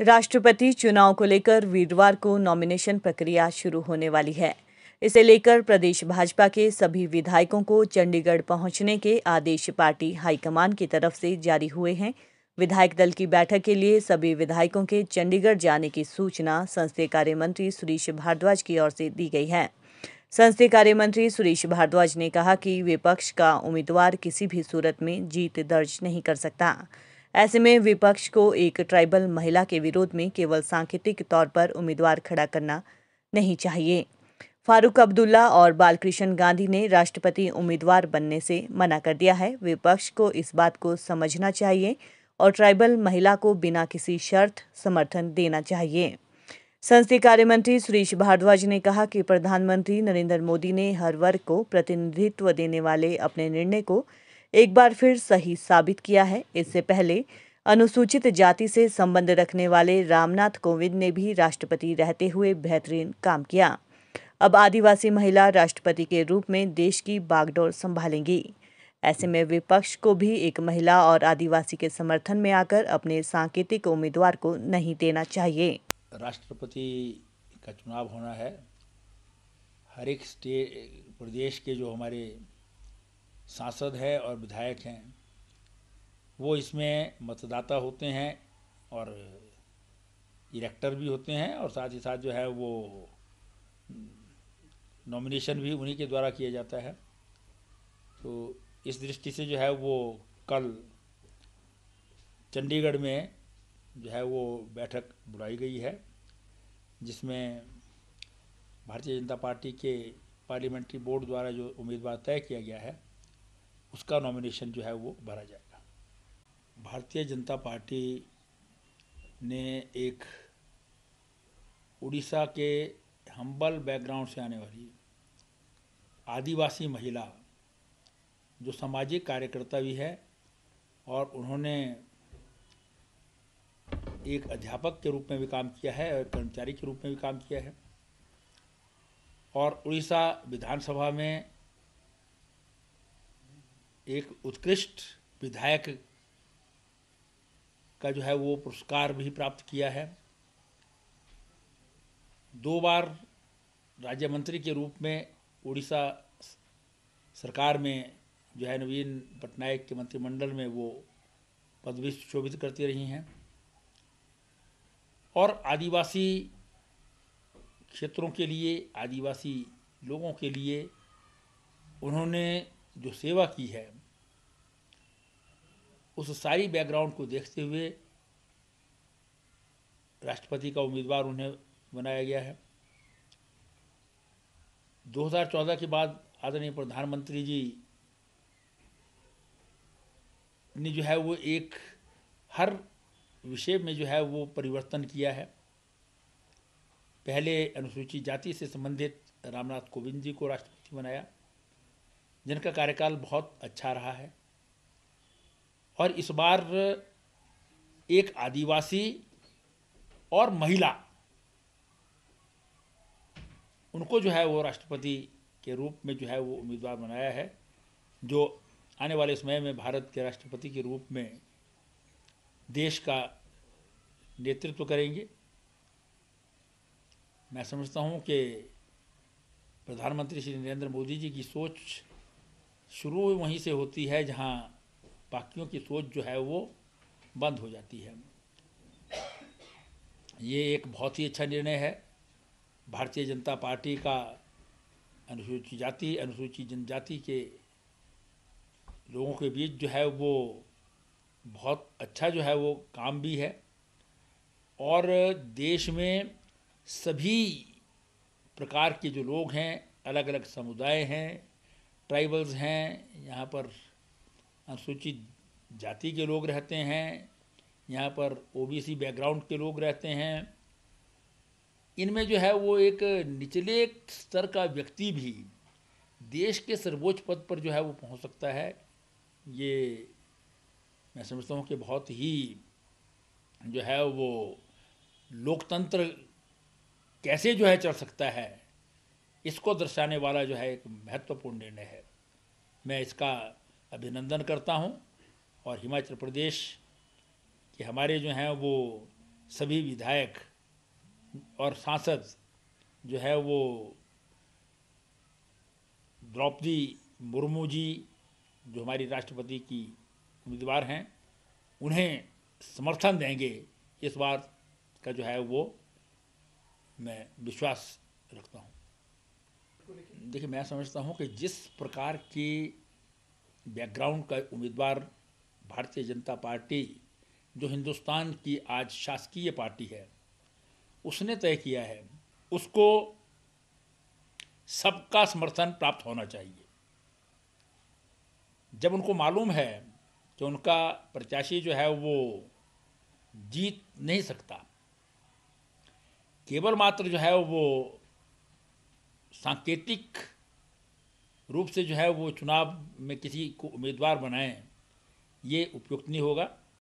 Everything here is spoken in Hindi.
राष्ट्रपति चुनाव को लेकर वीरवार को नॉमिनेशन प्रक्रिया शुरू होने वाली है इसे लेकर प्रदेश भाजपा के सभी विधायकों को चंडीगढ़ पहुंचने के आदेश पार्टी हाईकमान की तरफ से जारी हुए हैं विधायक दल की बैठक के लिए सभी विधायकों के चंडीगढ़ जाने की सूचना संसदीय कार्य मंत्री सुरेश भारद्वाज की ओर से दी गई है संसदीय कार्य मंत्री सुरेश भारद्वाज ने कहा कि विपक्ष का उम्मीदवार किसी भी सूरत में जीत दर्ज नहीं कर सकता ऐसे में विपक्ष को एक ट्राइबल महिला के विरोध में केवल सांकेतिक तौर पर उम्मीदवार खड़ा करना नहीं चाहिए फारूक अब्दुल्ला और बालकृष्ण गांधी ने राष्ट्रपति उम्मीदवार बनने से मना कर दिया है विपक्ष को इस बात को समझना चाहिए और ट्राइबल महिला को बिना किसी शर्त समर्थन देना चाहिए संसदीय कार्य मंत्री सुरेश भारद्वाज ने कहा कि प्रधानमंत्री नरेंद्र मोदी ने हर वर्ग को प्रतिनिधित्व देने वाले अपने निर्णय को एक बार फिर सही साबित किया है इससे पहले अनुसूचित जाति से संबंध रखने वाले रामनाथ कोविंद ने भी राष्ट्रपति रहते हुए बेहतरीन काम किया अब आदिवासी महिला राष्ट्रपति के रूप में देश की बागडोर संभालेंगी ऐसे में विपक्ष को भी एक महिला और आदिवासी के समर्थन में आकर अपने सांकेतिक उम्मीदवार को नहीं देना चाहिए राष्ट्रपति का चुनाव होना है हर एक प्रदेश के जो हमारे सांसद है और विधायक हैं वो इसमें मतदाता होते हैं और इलेक्टर भी होते हैं और साथ ही साथ जो है वो नॉमिनेशन भी उन्हीं के द्वारा किया जाता है तो इस दृष्टि से जो है वो कल चंडीगढ़ में जो है वो बैठक बुलाई गई है जिसमें भारतीय जनता पार्टी के पार्लियामेंट्री बोर्ड द्वारा जो उम्मीदवार तय किया गया है उसका नॉमिनेशन जो है वो भरा जाएगा भारतीय जनता पार्टी ने एक उड़ीसा के हम्बल बैकग्राउंड से आने वाली आदिवासी महिला जो सामाजिक कार्यकर्ता भी है और उन्होंने एक अध्यापक के रूप में भी काम किया है और कर्मचारी के रूप में भी काम किया है और उड़ीसा विधानसभा में एक उत्कृष्ट विधायक का जो है वो पुरस्कार भी प्राप्त किया है दो बार राज्य मंत्री के रूप में उड़ीसा सरकार में जो है नवीन पटनायक के मंत्रिमंडल में वो पद भी शोभित करती रही हैं और आदिवासी क्षेत्रों के लिए आदिवासी लोगों के लिए उन्होंने जो सेवा की है उस सारी बैकग्राउंड को देखते हुए राष्ट्रपति का उम्मीदवार उन्हें बनाया गया है 2014 के बाद आदरणीय प्रधानमंत्री जी ने जो है वो एक हर विषय में जो है वो परिवर्तन किया है पहले अनुसूचित जाति से संबंधित रामनाथ कोविंद जी को राष्ट्रपति बनाया जिनका कार्यकाल बहुत अच्छा रहा है और इस बार एक आदिवासी और महिला उनको जो है वो राष्ट्रपति के रूप में जो है वो उम्मीदवार बनाया है जो आने वाले समय में भारत के राष्ट्रपति के रूप में देश का नेतृत्व करेंगे मैं समझता हूँ कि प्रधानमंत्री श्री नरेंद्र मोदी जी की सोच शुरू वहीं से होती है जहाँ बाकियों की सोच जो है वो बंद हो जाती है ये एक बहुत ही अच्छा निर्णय है भारतीय जनता पार्टी का अनुसूचित जाति अनुसूचित जनजाति के लोगों के बीच जो है वो बहुत अच्छा जो है वो काम भी है और देश में सभी प्रकार के जो लोग हैं अलग अलग समुदाय हैं ट्राइबल्स हैं यहाँ पर अनुसूचित जाति के लोग रहते हैं यहाँ पर ओबीसी बैकग्राउंड के लोग रहते हैं इनमें जो है वो एक निचले स्तर का व्यक्ति भी देश के सर्वोच्च पद पर जो है वो पहुँच सकता है ये मैं समझता हूँ कि बहुत ही जो है वो लोकतंत्र कैसे जो है चल सकता है इसको दर्शाने वाला जो है एक महत्वपूर्ण निर्णय है मैं इसका अभिनंदन करता हूँ और हिमाचल प्रदेश के हमारे जो हैं वो सभी विधायक और सांसद जो है वो द्रौपदी मुर्मू जी जो हमारी राष्ट्रपति की उम्मीदवार हैं उन्हें समर्थन देंगे इस बार का जो है वो मैं विश्वास रखता हूँ देखिए मैं समझता हूँ कि जिस प्रकार की बैकग्राउंड का उम्मीदवार भारतीय जनता पार्टी जो हिंदुस्तान की आज शासकीय पार्टी है उसने तय किया है उसको सबका समर्थन प्राप्त होना चाहिए जब उनको मालूम है कि उनका प्रत्याशी जो है वो जीत नहीं सकता केवल मात्र जो है वो सांकेतिक रूप से जो है वो चुनाव में किसी को उम्मीदवार बनाएं ये उपयुक्त नहीं होगा